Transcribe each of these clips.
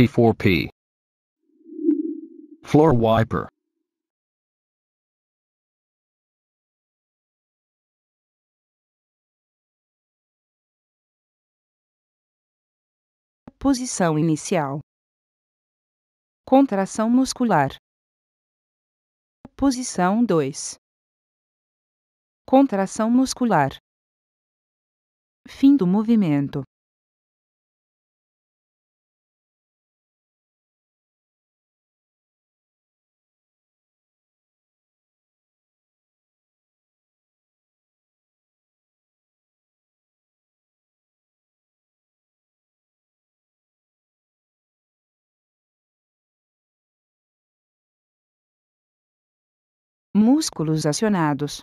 P4P. Floor wiper. Posição inicial. Contração muscular. Posição 2. Contração muscular. Fim do movimento. músculos acionados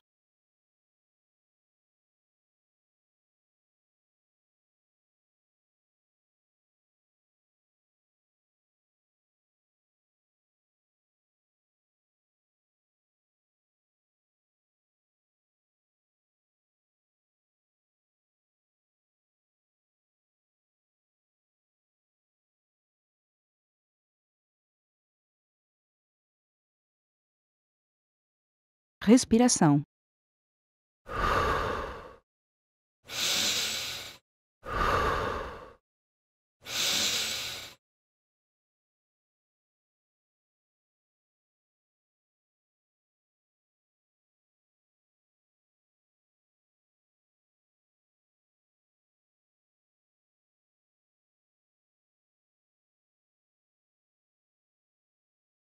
respiração